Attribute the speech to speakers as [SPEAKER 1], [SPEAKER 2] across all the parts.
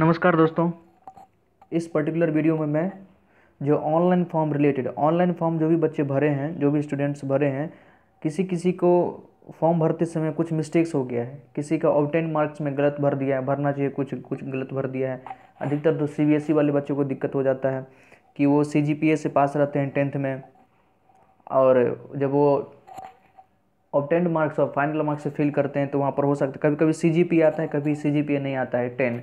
[SPEAKER 1] नमस्कार दोस्तों इस पर्टिकुलर वीडियो में मैं जो online form related online form जो भी बच्चे भरे हैं जो भी स्टूडेंट्स भरे हैं किसी किसी को फॉर्म भरते समय कुछ मिस्टेक्स हो गया है किसी का ऑबटेन मार्क्स में गलत भर दिया है भरना चाहिए कुछ कुछ गलत भर दिया है अधिकतर तो सी बी एस ई वाले बच्चों को दिक्कत हो जाता है कि वो सी जी पी ए से पास रहते हैं टेंथ में और जब वो ऑबटेंड मार्क्स और फाइनल मार्क्स से फिल करते हैं तो वहाँ पर हो सकता है कभी कभी सी जी पी आता है कभी सी जी पी ए नहीं आता है टेन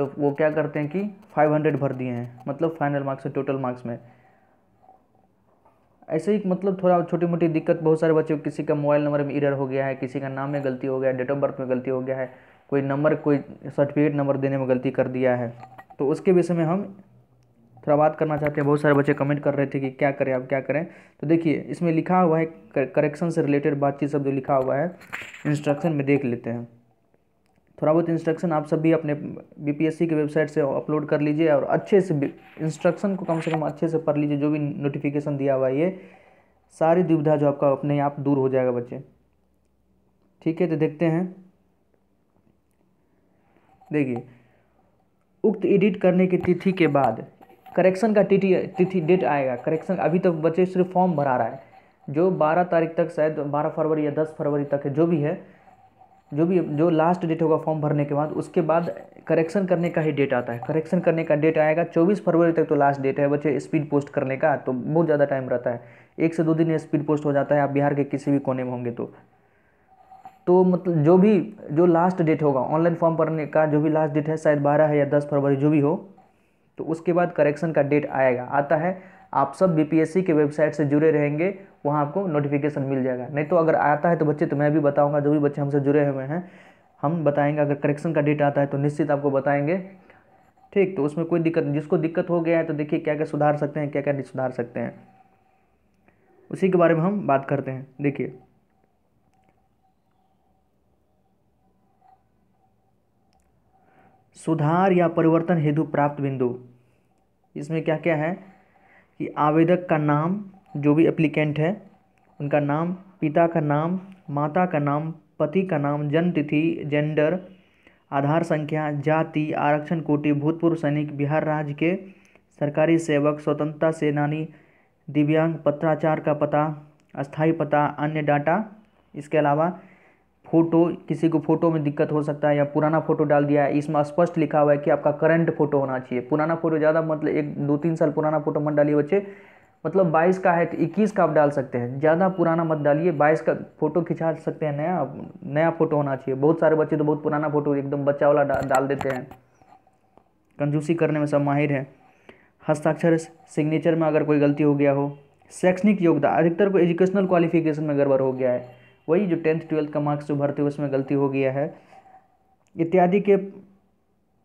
[SPEAKER 1] तो वो क्या करते हैं कि 500 भर दिए हैं मतलब फाइनल मार्क्स है टोटल मार्क्स में ऐसे ही मतलब थोड़ा छोटी मोटी दिक्कत बहुत सारे बच्चे किसी का मोबाइल नंबर में इरर हो गया है किसी का नाम में गलती हो गया है डेट ऑफ बर्थ में गलती हो गया है कोई नंबर कोई सर्टिफिकेट नंबर देने में गलती कर दिया है तो उसके विषय में हम थोड़ा बात करना चाहते हैं बहुत सारे बच्चे कमेंट कर रहे थे कि क्या करें आप क्या करें तो देखिए इसमें लिखा हुआ है करेक्शन से रिलेटेड बातचीत सब जो लिखा हुआ है इंस्ट्रक्शन में देख लेते हैं थोड़ा बहुत इंस्ट्रक्शन आप सभी अपने बीपीएससी के वेबसाइट से अपलोड कर लीजिए और अच्छे से इंस्ट्रक्शन को कम से कम अच्छे से पढ़ लीजिए जो भी नोटिफिकेशन दिया हुआ है ये सारी दुविधा जो आपका अपने आप दूर हो जाएगा बच्चे ठीक है तो देखते हैं देखिए उक्त एडिट करने की तिथि के बाद करेक्शन का तिथि तिथि डेट आएगा करेक्शन अभी तक तो बच्चे सिर्फ फॉर्म भरा रहा है जो 12 तारीख तक शायद 12 फरवरी या 10 फरवरी तक है जो भी है जो भी जो लास्ट डेट होगा फॉर्म भरने के बाद उसके बाद करेक्शन करने का ही डेट आता है करेक्शन करने का डेट आएगा 24 फरवरी तक तो लास्ट डेट है बच्चे स्पीड पोस्ट करने का तो बहुत ज़्यादा टाइम रहता है एक से दो दिन स्पीड पोस्ट हो जाता है आप बिहार के किसी भी कोने में होंगे तो तो मतलब जो भी जो लास्ट डेट होगा ऑनलाइन फॉर्म भरने का जो भी लास्ट डेट है शायद बारह है या दस फरवरी जो भी हो तो उसके बाद करेक्शन का डेट आएगा आता है आप सब बीपीएससी के वेबसाइट से जुड़े रहेंगे वहाँ आपको नोटिफिकेशन मिल जाएगा नहीं तो अगर आता है तो बच्चे तो मैं भी बताऊँगा जो भी बच्चे हमसे जुड़े हुए हैं हम बताएंगे अगर करेक्शन का डेट आता है तो निश्चित आपको बताएंगे ठीक तो उसमें कोई दिक्कत जिसको दिक्कत हो गया है तो देखिए क्या क्या सुधार सकते हैं क्या क्या नहीं सुधार सकते हैं उसी के बारे में हम बात करते हैं देखिए सुधार या परिवर्तन हेतु प्राप्त बिंदु इसमें क्या क्या है कि आवेदक का नाम जो भी एप्लीकेंट है उनका नाम पिता का नाम माता का नाम पति का नाम जन्मतिथि जेंडर आधार संख्या जाति आरक्षण कोटि भूतपूर्व सैनिक बिहार राज्य के सरकारी सेवक स्वतंत्रता सेनानी दिव्यांग पत्राचार का पता अस्थाई पता अन्य डाटा इसके अलावा फोटो किसी को फोटो में दिक्कत हो सकता है या पुराना फोटो डाल दिया है इसमें स्पष्ट लिखा हुआ है कि आपका करंट फोटो होना चाहिए पुराना फोटो ज़्यादा मतलब एक दो तीन साल पुराना फोटो मत डालिए बच्चे मतलब 22 का है तो 21 का आप डाल सकते हैं ज़्यादा पुराना मत डालिए 22 का फ़ोटो खिंचा सकते हैं नया नया फ़ोटो होना चाहिए बहुत सारे बच्चे तो बहुत पुराना फ़ोटो एकदम बच्चा वाला डा, डाल देते हैं कंजूसी करने में सब माहिर है हस्ताक्षर सिग्नेचर में अगर कोई गलती हो गया हो शैक्षणिक योग्यता अधिकतर को एजुकेशनल क्वालिफिकेशन में गड़बड़ हो गया है वही जो टेंथ ट्वेल्थ का मार्क्स जो भरते हुए उसमें गलती हो गया है इत्यादि के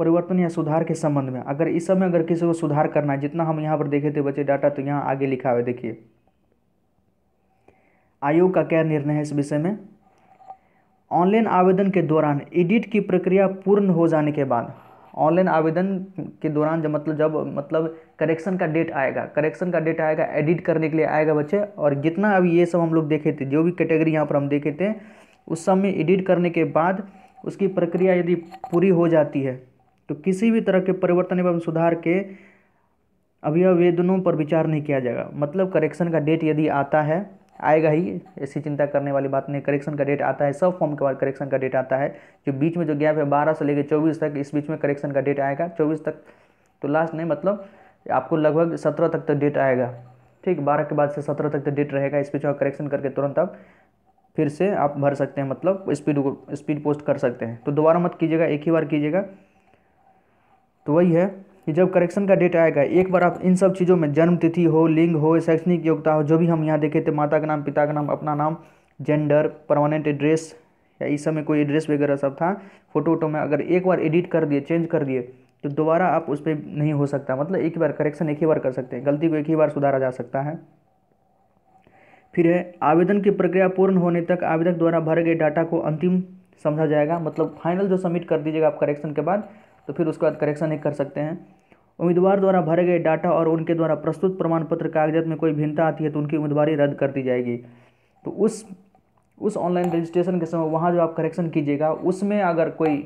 [SPEAKER 1] परिवर्तन या सुधार के संबंध में अगर इस समय अगर किसी को सुधार करना है जितना हम यहाँ पर देखे थे बचे डाटा तो यहाँ आगे लिखा हुआ है देखिए आयोग का क्या निर्णय है इस विषय में ऑनलाइन आवेदन के दौरान एडिट की प्रक्रिया पूर्ण हो जाने के बाद ऑनलाइन आवेदन के दौरान जब मतलब जब मतलब करेक्शन का डेट आएगा करेक्शन का डेट आएगा एडिट करने के लिए आएगा बच्चे और जितना अभी ये सब हम लोग देखे थे जो भी कैटेगरी यहाँ पर हम देखे थे उस सब में एडिट करने के बाद उसकी प्रक्रिया यदि पूरी हो जाती है तो किसी भी तरह के परिवर्तन एवं सुधार के अभियावेदनों पर विचार नहीं किया जाएगा मतलब करेक्शन का डेट यदि आता है आएगा ही ऐसी चिंता करने वाली बात नहीं करेक्शन का डेट आता है सब फॉर्म के बाद करेक्शन का डेट आता है जो बीच में जो गैप है बारह से लेकर चौबीस तक इस बीच में करेक्शन का डेट आएगा चौबीस तक तो लास्ट नहीं मतलब आपको लगभग सत्रह तक तो डेट आएगा ठीक बारह के बाद से सत्रह तक तो डेट रहेगा इस बीच में करेक्शन करके तुरंत आप फिर से आप भर सकते हैं मतलब स्पीड स्पीड पोस्ट कर सकते हैं तो दोबारा मत कीजिएगा एक ही बार कीजिएगा तो वही है कि जब करेक्शन का डेट आएगा एक बार आप इन सब चीज़ों में जन्म तिथि हो लिंग हो शैक्षणिक योग्यता हो जो भी हम यहाँ देखे थे माता का नाम पिता का नाम अपना नाम जेंडर परमानेंट एड्रेस या इस समय कोई एड्रेस वगैरह सब था फोटो वोटो में अगर एक बार एडिट कर दिए चेंज कर दिए तो दोबारा आप उस पर नहीं हो सकता मतलब एक ही बार करेक्शन एक ही बार कर सकते हैं गलती को एक ही बार सुधारा जा सकता है फिर है आवेदन की प्रक्रिया पूर्ण होने तक आवेदक द्वारा भरे गए डाटा को अंतिम समझा जाएगा मतलब फाइनल जो सबमिट कर दीजिएगा आप करेक्शन के बाद तो फिर उसके बाद करेक्शन ही कर सकते हैं उम्मीदवार द्वारा भरे गए डाटा और उनके द्वारा प्रस्तुत प्रमाण पत्र कागजात में कोई भिन्नता आती है तो उनकी उम्मीदवारी रद्द कर दी जाएगी तो उस उस ऑनलाइन रजिस्ट्रेशन के समय वहाँ जो आप करेक्शन कीजिएगा उसमें अगर कोई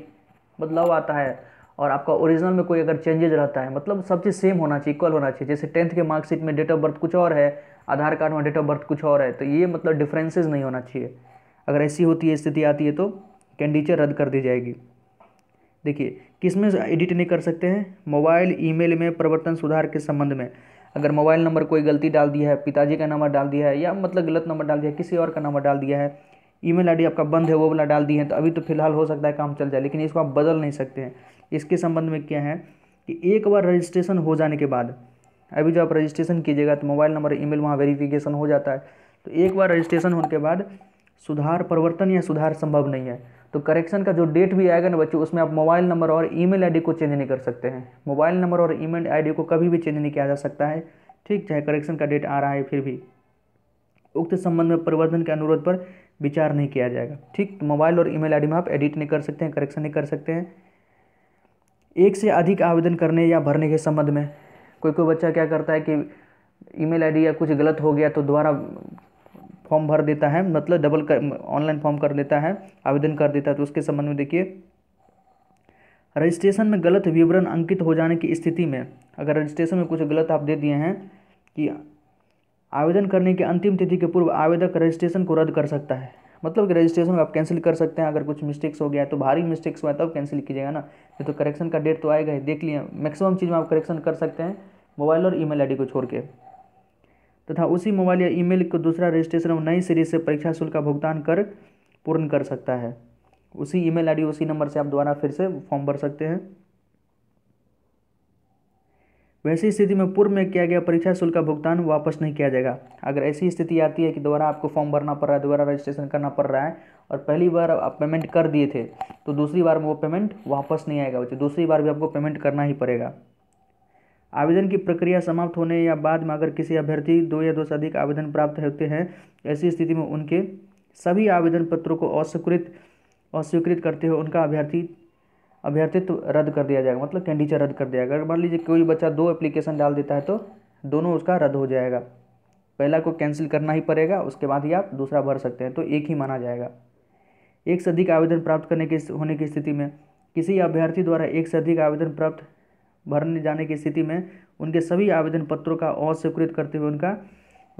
[SPEAKER 1] बदलाव आता है और आपका ओरिजिनल में कोई अगर चेंजेज रहता है मतलब सब चीज़ सेम होना चाहिए इक्वल होना चाहिए जैसे टेंथ के मार्कशीट में डेट ऑफ बर्थ कुछ और है आधार कार्ड में डेट ऑफ बर्थ कुछ और है तो ये मतलब डिफ्रेंसेज नहीं होना चाहिए अगर ऐसी होती है स्थिति आती है तो कैंडिचर रद्द कर दी जाएगी देखिए किस में एडिट नहीं कर सकते हैं मोबाइल ईमेल में प्रवर्तन सुधार के संबंध में अगर मोबाइल नंबर कोई गलती डाल दिया है पिताजी का नंबर डाल दिया है या मतलब गलत नंबर डाल दिया है किसी और का नंबर डाल दिया है ईमेल आईडी आपका बंद है वो वाला डाल दिए हैं तो अभी तो फिलहाल हो सकता है काम चल जाए लेकिन इसको आप बदल नहीं सकते हैं इसके संबंध में क्या है कि एक बार रजिस्ट्रेशन हो जाने के बाद अभी जब आप रजिस्ट्रेशन कीजिएगा तो मोबाइल नंबर मेल वहाँ वेरिफिकेशन हो जाता है तो एक बार रजिस्ट्रेशन होने के बाद सुधार परिवर्तन या सुधार संभव नहीं है तो करेक्शन का जो डेट भी आएगा ना बच्चों उसमें आप मोबाइल नंबर और ईमेल आईडी को चेंज नहीं कर सकते हैं मोबाइल नंबर और ईमेल आईडी को कभी भी चेंज नहीं किया जा सकता है ठीक चाहे करेक्शन का डेट आ रहा है फिर भी उक्त संबंध में परिवर्तन के अनुरोध पर विचार नहीं किया जाएगा ठीक तो मोबाइल और ईमेल आईडी में आप एडिट नहीं कर सकते हैं करेक्शन नहीं कर सकते हैं एक से अधिक आवेदन करने या भरने के संबंध में कोई कोई बच्चा क्या करता है कि ईमेल आईडी या कुछ गलत हो गया तो दोबारा फॉर्म भर देता है मतलब डबल कर ऑनलाइन फॉर्म कर लेता है आवेदन कर देता है तो उसके संबंध में देखिए रजिस्ट्रेशन में गलत विवरण अंकित हो जाने की स्थिति में अगर रजिस्ट्रेशन में कुछ गलत आप दे दिए हैं कि आवेदन करने की अंतिम तिथि के पूर्व आवेदक रजिस्ट्रेशन को रद्द कर सकता है मतलब कि रजिस्ट्रेशन आप कैंसिल कर सकते हैं अगर कुछ मिस्टेक्स हो गया तो भारी मिस्टेक्स हुआ तब तो कैंसिल कीजिएगा ना नहीं तो करेक्शन का डेट तो आएगा ही देख लिया मैक्सिमम चीज़ में आप करेक्शन कर सकते हैं मोबाइल और ईमेल आईडी को छोड़ के तथा उसी मोबाइल या ईमेल को दूसरा रजिस्ट्रेशन और नई सीरीज से परीक्षा शुल्क का भुगतान कर पूर्ण कर सकता है उसी ईमेल आईडी उसी नंबर से आप दोबारा फिर से फॉर्म भर सकते हैं वैसी स्थिति में पूर्व में किया गया परीक्षा शुल्क का भुगतान वापस नहीं किया जाएगा अगर ऐसी स्थिति आती है कि दोबारा आपको फॉर्म भरना पड़ रहा है दोबारा रजिस्ट्रेशन करना पड़ रहा है और पहली बार आप पेमेंट कर दिए थे तो दूसरी बार में वो पेमेंट वापस नहीं आएगा बच्चे दूसरी बार भी आपको पेमेंट करना ही पड़ेगा आवेदन की प्रक्रिया समाप्त होने या बाद में अगर किसी अभ्यर्थी दो या दो से अधिक आवेदन प्राप्त होते हैं ऐसी स्थिति में उनके सभी आवेदन पत्रों को अस्वीकृत अस्वीकृत करते हुए उनका अभ्यर्थी अभ्यर्थित्व तो रद्द कर दिया जाएगा मतलब कैंडिचर रद्द कर दिया जाएगा अगर मान लीजिए कोई बच्चा दो एप्लीकेशन डाल देता है तो दोनों उसका रद्द हो जाएगा पहला को कैंसिल करना ही पड़ेगा उसके बाद ही आप दूसरा भर सकते हैं तो एक ही माना जाएगा एक से अधिक आवेदन प्राप्त करने के होने की स्थिति में किसी अभ्यर्थी द्वारा एक से अधिक आवेदन प्राप्त भरने जाने की स्थिति में उनके सभी आवेदन पत्रों का अस्वीकृत करते हुए उनका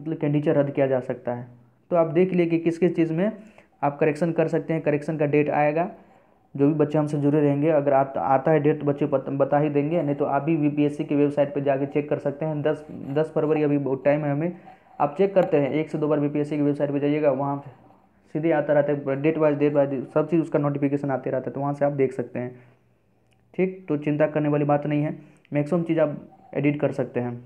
[SPEAKER 1] मतलब कैंडिचर रद्द किया जा सकता है तो आप देख लिए कि किस किस चीज़ में आप करेक्शन कर सकते हैं करेक्शन का डेट आएगा जो भी बच्चे हमसे जुड़े रहेंगे अगर आ, आता है डेट बच्चे बता ही देंगे नहीं तो आप भी वीपीएससी की वेबसाइट पर जाके चेक कर सकते हैं दस दस फरवरी अभी बहुत टाइम है हमें आप चेक करते हैं एक से दो बार बीपीएससी की वेबसाइट पर जाइएगा वहाँ सीधे आता रहता है डेट वाइज डेट वाइज सब चीज़ उसका नोटिफिकेशन आते रहता है तो वहाँ से आप देख सकते हैं ठीक तो चिंता करने वाली बात नहीं है मैक्सिमम चीज़ आप एडिट कर सकते हैं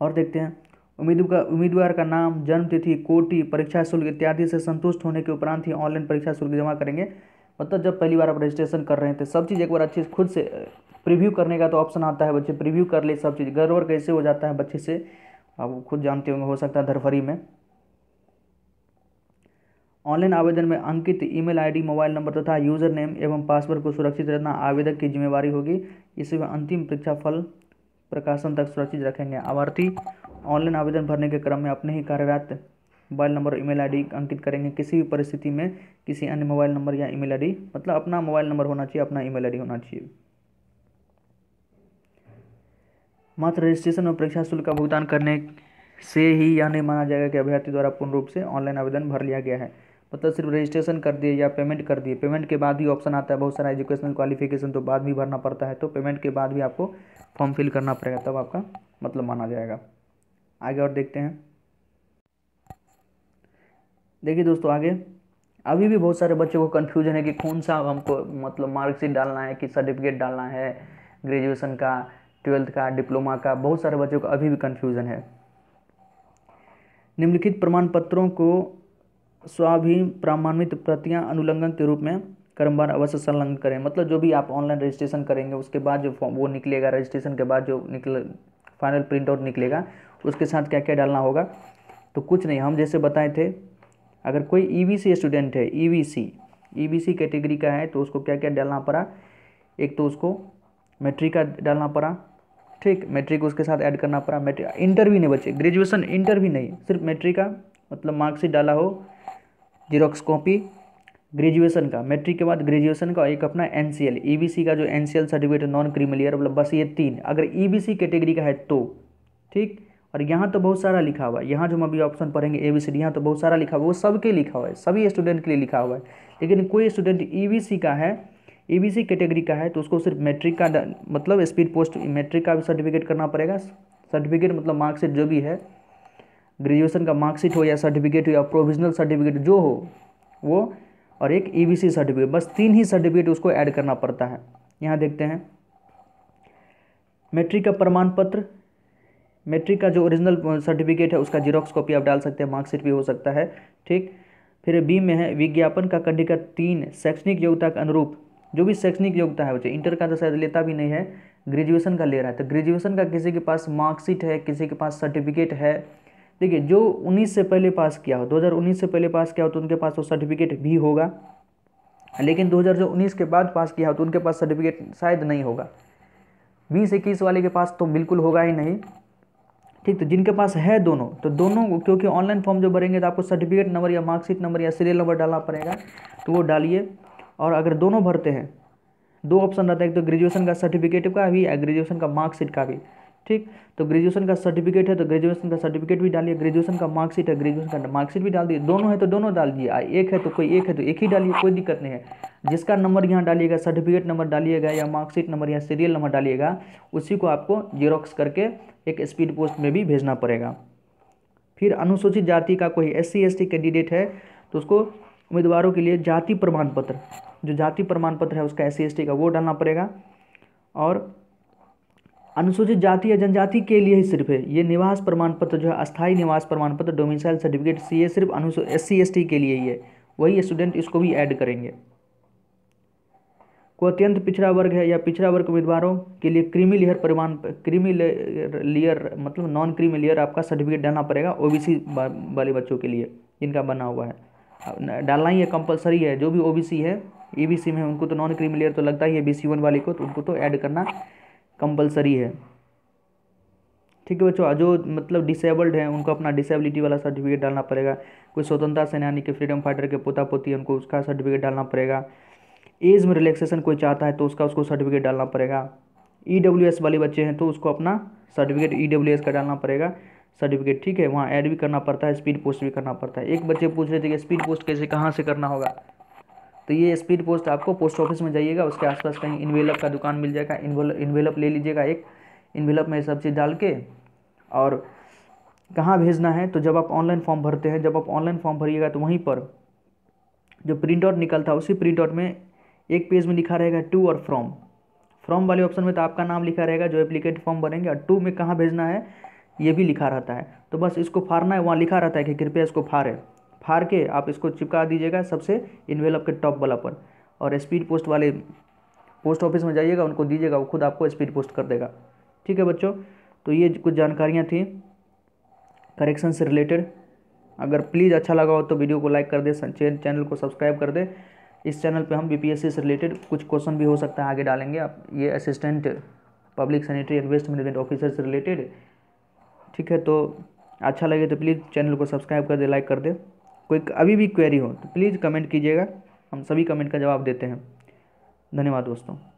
[SPEAKER 1] और देखते हैं उम्मीदवार उम्मीदवार का नाम जन्म तिथि कोटि परीक्षा शुल्क इत्यादि से संतुष्ट होने के उपरांत ही ऑनलाइन परीक्षा शुल्क जमा करेंगे मतलब जब पहली बार आप रजिस्ट्रेशन कर रहे थे तो सब चीज़ एक बार अच्छे से खुद से प्रीव्यू करने का तो ऑप्शन आता है बच्चे प्रीव्यू कर ले सब चीज़ गड़बड़ कैसे हो जाता है बच्चे से आप खुद जानते होंगे हो सकता है धरफरी में ऑनलाइन आवेदन में अंकित ईमेल आईडी, मोबाइल नंबर तथा यूजर नेम एवं पासवर्ड को सुरक्षित रखना आवेदक की जिम्मेवारी होगी इसे अंतिम परीक्षा फल प्रकाशन तक सुरक्षित रखेंगे आवर्ती ऑनलाइन आवेदन भरने के क्रम में अपने ही कार्यरत मोबाइल नंबर और ईमेल आईडी अंकित करेंगे किसी भी परिस्थिति में किसी अन्य मोबाइल नंबर या ईमेल आईडी मतलब अपना मोबाइल नंबर होना चाहिए अपना ईमेल आईडी होना चाहिए मात्र रजिस्ट्रेशन और परीक्षा शुल्क का भुगतान करने से ही यह नहीं माना जाएगा कि अभ्यर्थी द्वारा पूर्ण रूप से ऑनलाइन आवेदन भर लिया गया है मतलब सिर्फ रजिस्ट्रेशन कर दिए या पेमेंट कर दिए पेमेंट के बाद भी ऑप्शन आता है बहुत सारा एजुकेशनल क्वालिफिकेशन तो बाद भी भरना पड़ता है तो पेमेंट के बाद भी आपको फॉर्म फिल करना पड़ेगा तब आपका मतलब माना जाएगा आगे और देखते हैं देखिए दोस्तों आगे अभी भी बहुत सारे बच्चों को कन्फ्यूजन है कि कौन सा हमको मतलब मार्कशीट डालना है कि सर्टिफिकेट डालना है ग्रेजुएशन का ट्वेल्थ का डिप्लोमा का बहुत सारे बच्चों का अभी भी कन्फ्यूज़न है निम्नलिखित प्रमाण पत्रों को स्वाभिम प्रमाणित प्रतियां अनुलंघन के रूप में क्रमवार अवश्य संलग्न करें मतलब जो भी आप ऑनलाइन रजिस्ट्रेशन करेंगे उसके बाद जो वो निकलेगा रजिस्ट्रेशन के बाद जो निकल फाइनल प्रिंट आउट निकलेगा उसके साथ क्या क्या डालना होगा तो कुछ नहीं हम जैसे बताए थे अगर कोई सी e स्टूडेंट है बी सी कैटेगरी का है तो उसको क्या क्या डालना पड़ा एक तो उसको मैट्रिक का डालना पड़ा ठीक मैट्रिक उसके साथ ऐड करना पड़ा मैट्रिक इंटर भी नहीं बचे ग्रेजुएशन इंटर भी नहीं सिर्फ मैट्रिक का मतलब मार्कशीट डाला हो जीरोक्स कॉपी ग्रेजुएशन का मैट्रिक के बाद ग्रेजुएशन का एक अपना N C L E B C का जो N C L certificate non creamy layer मतलब बस ये तीन अगर ई बी सी कैटेगरी का है तो ठीक और यहाँ तो बहुत सारा लिखा हुआ है यहाँ जो हम अभी ऑप्शन पढ़ेंगे ए बी सी डी यहाँ तो बहुत सारा लिखा हुआ है वो सबके लिखा हुआ है सभी स्टूडेंट के लिए लिखा हुआ है लेकिन कोई स्टूडेंट ई बी सी का है ए बी सी कैटेगरी का है तो उसको सिर्फ मैट्रिक का मतलब स्पीड पोस्ट मैट्रिक का भी सर्टिफिकेट करना पड़ेगा सर्टिफिकेट मतलब मार्क्सिट जो भी है ग्रेजुएशन का मार्कशीट हो या सर्टिफिकेट हो या प्रोविजनल सर्टिफिकेट जो हो वो और एक ई e सर्टिफिकेट बस तीन ही सर्टिफिकेट उसको ऐड करना पड़ता है यहाँ देखते हैं मैट्रिक का प्रमाण पत्र मैट्रिक का जो ओरिजिनल सर्टिफिकेट है उसका जीरोक्स कॉपी आप डाल सकते हैं मार्कशीट भी हो सकता है ठीक फिर बी में है विज्ञापन का कंडिका तीन शैक्षणिक योग्यता के अनुरूप जो भी शैक्षणिक योग्यता है बच्चे इंटर का तो शायद लेता भी नहीं है ग्रेजुएशन का ले रहा है तो ग्रेजुएशन का किसी के पास मार्कशीट है किसी के पास सर्टिफिकेट है देखिए जो 19 से पहले पास किया हो 2019 से पहले पास किया हो तो उनके पास वो सर्टिफिकेट भी होगा लेकिन 2019 के बाद पास किया हो तो उनके पास सर्टिफिकेट शायद नहीं होगा बीस इक्कीस वाले के पास तो बिल्कुल होगा ही नहीं ठीक तो जिनके पास है दोनों तो दोनों क्योंकि ऑनलाइन फॉर्म जो भरेंगे तो आपको सर्टिफिकेट नंबर या मार्कशीट नंबर या सीरियल नंबर डालना पड़ेगा तो वो डालिए और अगर दोनों भरते हैं दो ऑप्शन रहता है एक तो ग्रेजुएशन का सर्टिफिकेट का भी या ग्रेजुएशन का मार्कशीट का भी ठीक तो ग्रेजुएशन का सर्टिफिकेट है तो ग्रेजुएशन का सर्टिफिकेट भी डालिए ग्रेजुएशन का मार्कशीट है ग्रेजुएशन का मार्कशीट भी डाल दिए दोनों है तो दोनों डाल दिए एक है तो कोई एक है तो एक ही डालिए कोई दिक्कत नहीं है जिसका नंबर यहाँ डालिएगा सर्टिफिकेट नंबर डालिएगा या मार्कशीट नंबर या सीरियल नंबर डालिएगा उसी को आपको जीरोक्स करके एक स्पीड पोस्ट में भी भेजना पड़ेगा फिर अनुसूचित जाति का कोई एस सी कैंडिडेट है तो उसको उम्मीदवारों के लिए जाति प्रमाण पत्र जो जाति प्रमाण पत्र है उसका एस सी का वो डालना पड़ेगा और अनुसूचित जाति या जनजाति के लिए ही सिर्फ है ये निवास प्रमाण पत्र जो है अस्थायी निवास प्रमाण पत्र डोमिसाइल सर्टिफिकेट ए सिर्फ अनुसू एस सी के लिए ही है वही स्टूडेंट इसको भी ऐड करेंगे को अत्यंत पिछड़ा वर्ग है या पिछड़ा वर्ग उम्मीदवारों के लिए क्रीमी लेयर प्रमाण क्रीमी लेयर मतलब नॉन क्रीमी लेयर आपका सर्टिफिकेट डालना पड़ेगा ओबीसी वाले बच्चों के लिए जिनका बना हुआ है डालना ही है कंपलसरी है जो भी ओबीसी है ईबीसी में उनको तो नॉन क्रीमी लेयर तो लगता ही है बी सी वन वाले को तो उनको तो ऐड करना कंपलसरी है ठीक है बच्चों जो मतलब डिसेबल्ड हैं उनको अपना डिसेबिलिटी वाला सर्टिफिकेट डालना पड़ेगा कोई स्वतंत्रता सेनानी के फ्रीडम फाइटर के पोता पोती उनको उसका सर्टिफिकेट डालना पड़ेगा एज में रिलैक्सेशन कोई चाहता है तो उसका उसको सर्टिफिकेट डालना पड़ेगा ई डब्ल्यू एस वाले बच्चे हैं तो उसको अपना सर्टिफिकेट ई डब्ल्यू एस का डालना पड़ेगा सर्टिफिकेट ठीक है वहाँ ऐड भी करना पड़ता है स्पीड पोस्ट भी करना पड़ता है एक बच्चे पूछ रहे थे कि स्पीड पोस्ट कैसे कहाँ से करना होगा तो ये स्पीड पोस्ट आपको पोस्ट ऑफिस में जाइएगा उसके आसपास कहीं इन्वेलप का दुकान मिल जाएगा इन्वेलप ले लीजिएगा एक इन्वेलप में सब चीज़ डाल के और कहाँ भेजना है तो जब आप ऑनलाइन फॉर्म भरते हैं जब आप ऑनलाइन फॉर्म भरिएगा तो वहीं पर जो प्रिंट आउट निकलता है उसी प्रिंट आउट में एक पेज में लिखा रहेगा टू और फ्रॉम फ्रॉम वाले ऑप्शन में तो आपका नाम लिखा रहेगा जो एप्लीकेट फॉर्म भरेंगे और टू में कहाँ भेजना है ये भी लिखा रहता है तो बस इसको फाड़ना है वहाँ लिखा रहता है कि कृपया इसको फाड़े फार के आप इसको चिपका दीजिएगा सबसे इन्वेलप के टॉप वाला पर और स्पीड पोस्ट वाले पोस्ट ऑफिस में जाइएगा उनको दीजिएगा वो खुद आपको स्पीड पोस्ट कर देगा ठीक है बच्चों तो ये कुछ जानकारियाँ थी करेक्शन से रिलेटेड अगर प्लीज़ अच्छा लगा हो तो वीडियो को लाइक कर दे चैनल को सब्सक्राइब कर दे इस चैनल पे हम बीपीएससी से रिलेटेड कुछ क्वेश्चन भी हो सकता है आगे डालेंगे आप ये assistant public sanitary and waste management officer से रिलेटेड ठीक है तो अच्छा लगे तो प्लीज़ चैनल को सब्सक्राइब कर दे लाइक कर दे कोई अभी भी क्वेरी हो तो प्लीज़ कमेंट कीजिएगा हम सभी कमेंट का जवाब देते हैं धन्यवाद दोस्तों